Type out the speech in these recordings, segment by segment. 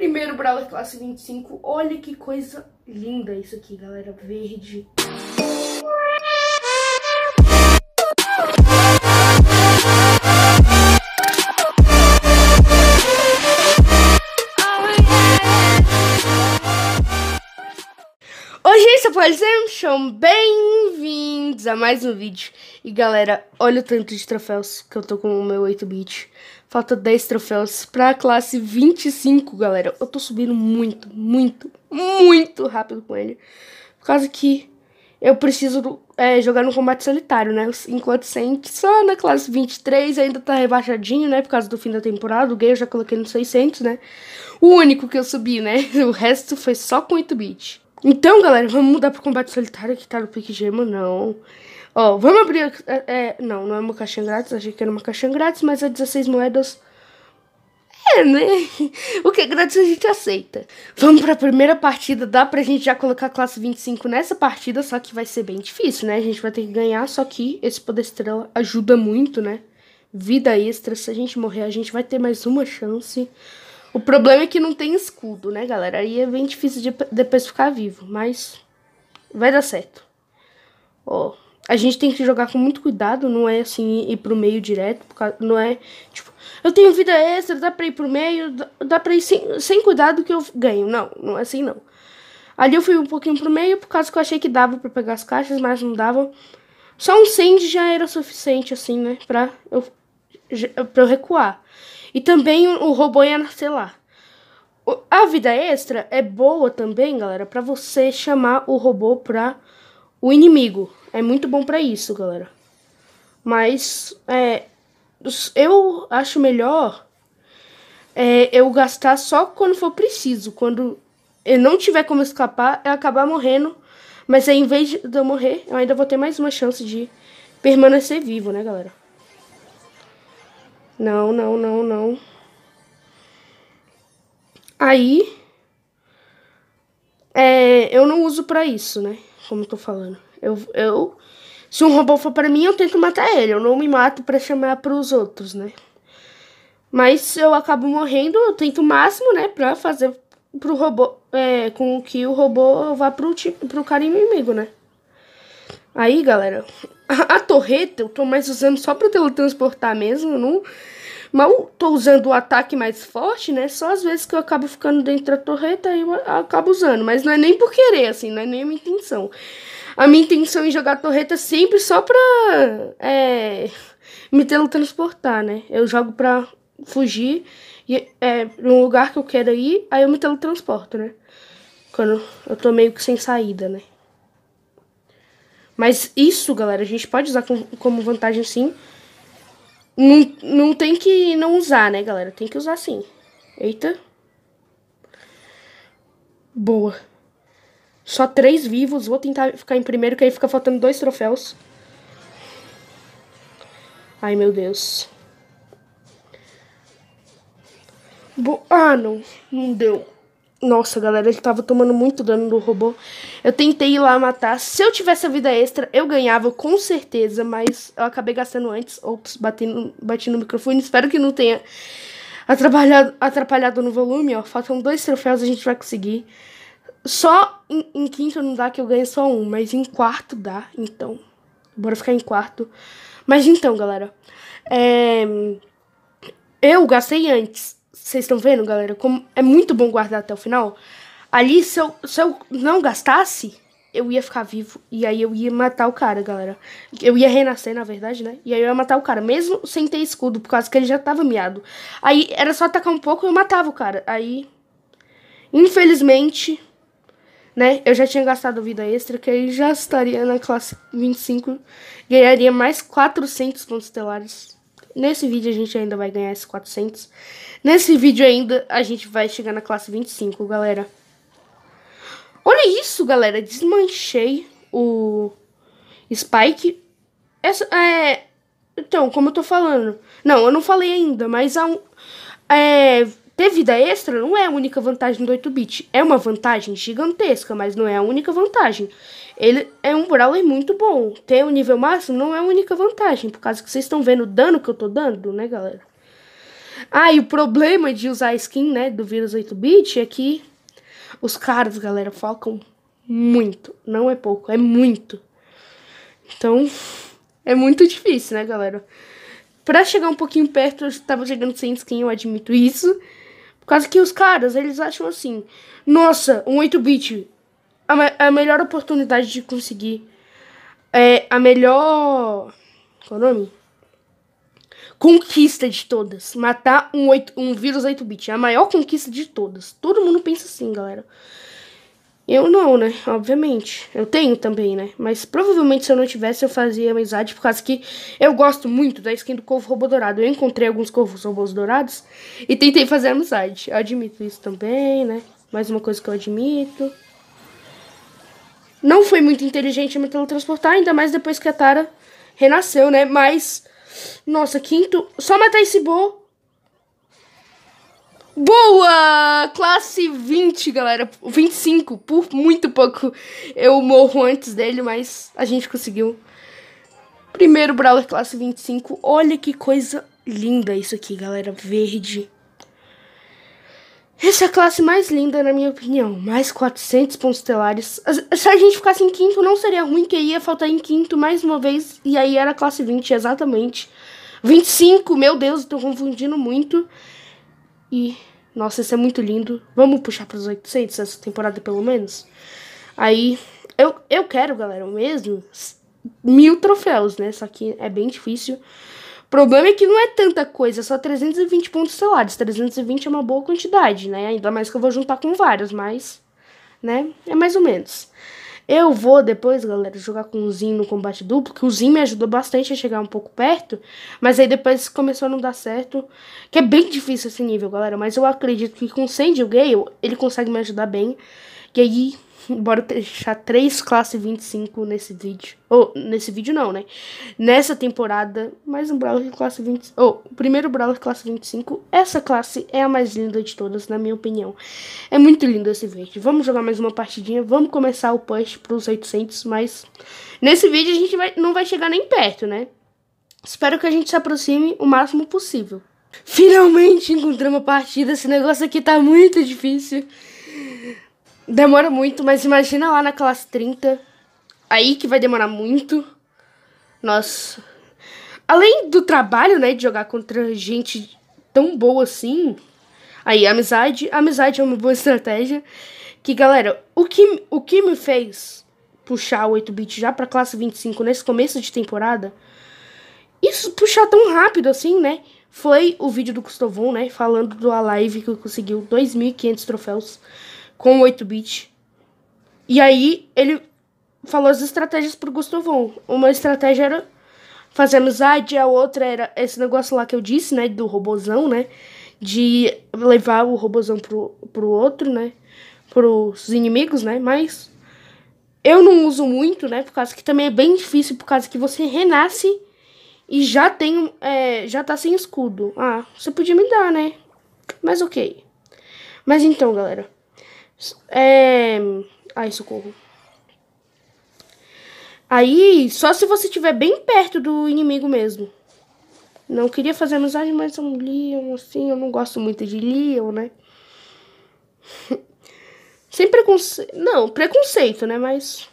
Primeiro Brawler classe 25. Olha que coisa linda isso aqui, galera. Verde. Pois sejam bem-vindos a mais um vídeo. E galera, olha o tanto de troféus que eu tô com o meu 8-bit. Falta 10 troféus pra classe 25, galera. Eu tô subindo muito, muito, muito rápido com ele. Por causa que eu preciso é, jogar no combate solitário, né? Enquanto sempre, só na classe 23 ainda tá rebaixadinho, né? Por causa do fim da temporada. O Gay eu já coloquei no 600, né? O único que eu subi, né? O resto foi só com 8-bit. Então, galera, vamos mudar pro combate solitário que tá no pique gema, não. Ó, oh, vamos abrir. É, é, não, não é uma caixinha grátis. Achei que era uma caixinha grátis, mas é 16 moedas. É, né? O que é grátis a gente aceita. Vamos pra primeira partida. Dá pra gente já colocar classe 25 nessa partida, só que vai ser bem difícil, né? A gente vai ter que ganhar, só que esse poder estrela ajuda muito, né? Vida extra. Se a gente morrer, a gente vai ter mais uma chance. O problema é que não tem escudo, né, galera? Aí é bem difícil de depois ficar vivo, mas vai dar certo. Ó. Oh a gente tem que jogar com muito cuidado, não é assim ir pro meio direto, não é tipo, eu tenho vida extra, dá pra ir pro meio, dá pra ir sem, sem cuidado que eu ganho. Não, não é assim não. Ali eu fui um pouquinho pro meio, por causa que eu achei que dava para pegar as caixas, mas não dava. Só um send já era suficiente, assim, né, pra eu, pra eu recuar. E também o robô ia nascer lá. A vida extra é boa também, galera, para você chamar o robô pra o inimigo. É muito bom para isso, galera. Mas é, eu acho melhor é, eu gastar só quando for preciso. Quando eu não tiver como escapar, eu é acabar morrendo. Mas aí, em vez de eu morrer, eu ainda vou ter mais uma chance de permanecer vivo, né, galera? Não, não, não, não. Aí, é, eu não uso pra isso, né? Como eu tô falando. Eu, eu, se um robô for para mim, eu tento matar ele. Eu não me mato para chamar para os outros, né? Mas eu acabo morrendo, eu tento o máximo, né, pra fazer pro robô, é, com que o robô vá pro, pro cara inimigo, né? Aí, galera, a, a torreta eu tô mais usando só pra teletransportar mesmo, não mal tô usando o ataque mais forte, né? Só às vezes que eu acabo ficando dentro da torreta e eu acabo usando. Mas não é nem por querer, assim, não é nem a minha intenção. A minha intenção em jogar torreta é sempre só pra é, me teletransportar, né? Eu jogo pra fugir e, é, num lugar que eu quero ir, aí eu me teletransporto, né? Quando eu tô meio que sem saída, né? Mas isso, galera, a gente pode usar como vantagem sim. Não, não tem que não usar, né, galera? Tem que usar sim. Eita. Boa. Só três vivos. Vou tentar ficar em primeiro, que aí fica faltando dois troféus. Ai, meu Deus. Bo ah, não. Não deu. Nossa, galera, ele tava tomando muito dano do robô. Eu tentei ir lá matar. Se eu tivesse a vida extra, eu ganhava com certeza, mas eu acabei gastando antes. Ops, bati no, bati no microfone. Espero que não tenha atrapalhado, atrapalhado no volume, ó. Faltam dois troféus, a gente vai conseguir. Só em, em quinto não dá, que eu ganho só um, mas em quarto dá, então. Bora ficar em quarto. Mas então, galera, é... eu gastei antes. Vocês estão vendo, galera? Como é muito bom guardar até o final. Ali, se eu, se eu não gastasse, eu ia ficar vivo. E aí eu ia matar o cara, galera. Eu ia renascer, na verdade, né? E aí eu ia matar o cara, mesmo sem ter escudo, por causa que ele já tava miado. Aí era só atacar um pouco e eu matava o cara. Aí. Infelizmente. Né? Eu já tinha gastado vida extra, que aí já estaria na classe 25. Ganharia mais 400 pontos estelares. Nesse vídeo a gente ainda vai ganhar esses 400. Nesse vídeo ainda a gente vai chegar na classe 25, galera. Olha isso, galera. Desmanchei o Spike. Essa, é... Então, como eu tô falando... Não, eu não falei ainda, mas há um... É, ter vida extra não é a única vantagem do 8-bit. É uma vantagem gigantesca, mas não é a única vantagem. Ele é um brawler muito bom. Ter o um nível máximo não é a única vantagem, por causa que vocês estão vendo o dano que eu tô dando, né, galera? Ah, e o problema de usar a skin, né, do vírus 8-bit é que os caras, galera, focam muito. Não é pouco, é muito. Então, é muito difícil, né, galera? Pra chegar um pouquinho perto, eu tava chegando sem skin, eu admito isso causa que os caras, eles acham assim: nossa, um 8-bit, a, a melhor oportunidade de conseguir. É a melhor. Qual é o nome? Conquista de todas. Matar um, 8, um vírus 8-bit. a maior conquista de todas. Todo mundo pensa assim, galera. Eu não, né? Obviamente. Eu tenho também, né? Mas provavelmente se eu não tivesse, eu fazia amizade por causa que eu gosto muito da skin do Corvo Robô Dourado. Eu encontrei alguns Corvos Robôs Dourados e tentei fazer amizade. Eu admito isso também, né? Mais uma coisa que eu admito. Não foi muito inteligente me teletransportar, ainda mais depois que a Tara renasceu, né? Mas, nossa, quinto... Só matar esse Bo... Boa! Classe 20, galera. 25, por muito pouco eu morro antes dele, mas a gente conseguiu. Primeiro Brawler classe 25. Olha que coisa linda isso aqui, galera. Verde. Essa é a classe mais linda, na minha opinião. Mais 400 pontos estelares. Se a gente ficasse em quinto, não seria ruim, que ia faltar em quinto mais uma vez. E aí era classe 20, exatamente. 25, meu Deus, estou confundindo muito. E nossa, isso é muito lindo. Vamos puxar para os 800 essa temporada, pelo menos? Aí, eu, eu quero, galera, mesmo mil troféus, né? Só que é bem difícil. O problema é que não é tanta coisa, é só 320 pontos selados. 320 é uma boa quantidade, né? Ainda mais que eu vou juntar com vários, mas, né? É mais ou menos. Eu vou depois, galera, jogar com o Zin no combate duplo, que o Zin me ajudou bastante a chegar um pouco perto, mas aí depois começou a não dar certo, que é bem difícil esse nível, galera, mas eu acredito que com o Sandy o Gale, ele consegue me ajudar bem, que aí Bora deixar três classe 25 nesse vídeo. Ou, oh, nesse vídeo não, né? Nessa temporada, mais um Brawler classe 25. Ou, oh, primeiro Brawler classe 25. Essa classe é a mais linda de todas, na minha opinião. É muito lindo esse vídeo. Vamos jogar mais uma partidinha. Vamos começar o push pros 800, mas... Nesse vídeo a gente vai, não vai chegar nem perto, né? Espero que a gente se aproxime o máximo possível. Finalmente encontramos a partida. Esse negócio aqui tá muito difícil demora muito, mas imagina lá na classe 30. Aí que vai demorar muito. Nossa. Além do trabalho, né, de jogar contra gente tão boa assim. Aí, amizade. Amizade é uma boa estratégia. Que, galera, o que, o que me fez puxar o 8-bit já pra classe 25 nesse começo de temporada. Isso puxar tão rápido assim, né? Foi o vídeo do Custovon, né? Falando do a live que conseguiu 2.500 troféus com 8 bits. E aí ele falou as estratégias pro Gustavão. Uma estratégia era fazer amizade, a outra era esse negócio lá que eu disse, né, do robozão, né, de levar o robozão pro, pro outro, né, pros inimigos, né, mas eu não uso muito, né, por causa que também é bem difícil, por causa que você renasce e já tem, é, já tá sem escudo. Ah, você podia me dar, né, mas ok. Mas então, galera, é. Ai, socorro. Aí, só se você estiver bem perto do inimigo mesmo. Não queria fazer amizade, mas um Leon, assim, eu não gosto muito de Leon, né? sem preconceito. Não, preconceito, né? Mas.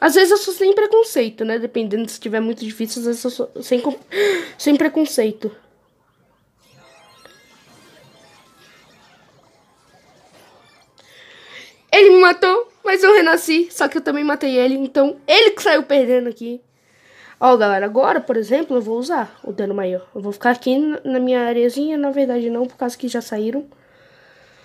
Às vezes eu sou sem preconceito, né? Dependendo se estiver muito difícil, às vezes eu sou sem, sem preconceito. Ele me matou, mas eu renasci. Só que eu também matei ele, então ele que saiu perdendo aqui. Ó, galera, agora, por exemplo, eu vou usar o dano maior. Eu vou ficar aqui na minha areazinha, na verdade não, por causa que já saíram.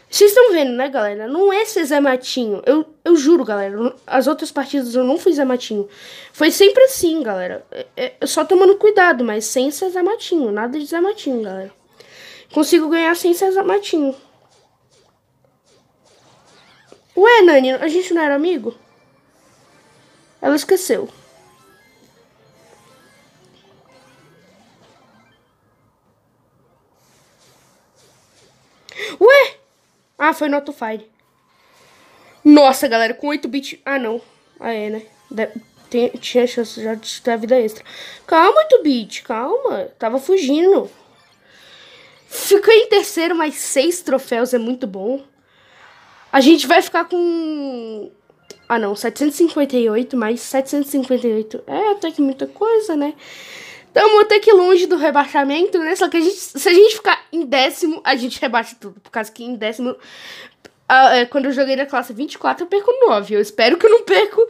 Vocês estão vendo, né, galera? Não é ser Zé Matinho. Eu, eu juro, galera. As outras partidas eu não fiz Zé Matinho. Foi sempre assim, galera. É, é, só tomando cuidado, mas sem ser Zé Matinho. Nada de Zé Matinho, galera. Consigo ganhar sem ser Zé Matinho. Ué, Nani, a gente não era amigo? Ela esqueceu. Ué! Ah, foi no Fire. Nossa, galera, com 8 bits... Ah, não. Ah, é, né? De... Tem... Tinha chance já de ter a vida extra. Calma, 8 bit, calma. Tava fugindo. Ficou em terceiro, mas seis troféus é muito bom. A gente vai ficar com. Ah, não, 758 mais 758 é até que muita coisa, né? Estamos até que longe do rebaixamento, né? Só que a gente, se a gente ficar em décimo, a gente rebaixa tudo. Por causa que em décimo. Ah, é, quando eu joguei na classe 24, eu perco 9. Eu espero que eu não perco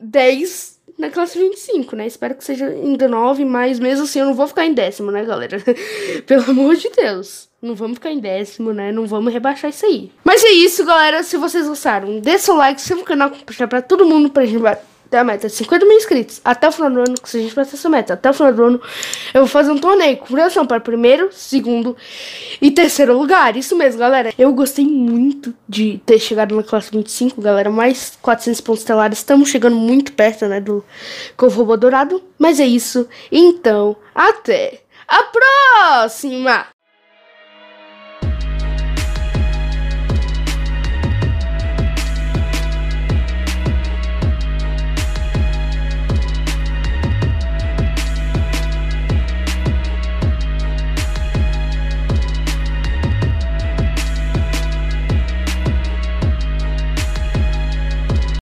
10 na classe 25, né? Espero que seja em 19, mas mesmo assim eu não vou ficar em décimo, né, galera? Pelo amor de Deus. Não vamos ficar em décimo, né? Não vamos rebaixar isso aí. Mas é isso, galera. Se vocês gostaram, dê seu like, se inscreva no canal, compartilhar pra todo mundo pra gente tem a meta de 50 mil inscritos. Até o final do ano, se a gente passar essa meta, até o final do ano, eu vou fazer um torneio com relação para primeiro, segundo e terceiro lugar. Isso mesmo, galera. Eu gostei muito de ter chegado na classe 25, galera. Mais 400 pontos telares. Estamos chegando muito perto, né, do Corvo Dourado. Mas é isso. Então, até a próxima!